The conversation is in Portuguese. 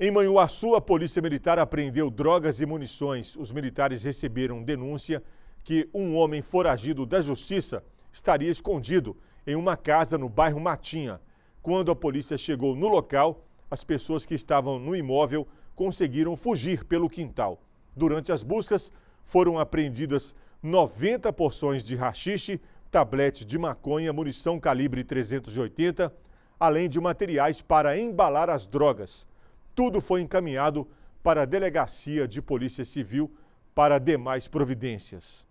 Em Manhuaçu, a Polícia Militar apreendeu drogas e munições. Os militares receberam denúncia que um homem foragido da Justiça estaria escondido em uma casa no bairro Matinha. Quando a polícia chegou no local, as pessoas que estavam no imóvel conseguiram fugir pelo quintal. Durante as buscas, foram apreendidas 90 porções de rachixe, tablete de maconha, munição calibre 380, além de materiais para embalar as drogas tudo foi encaminhado para a Delegacia de Polícia Civil para demais providências.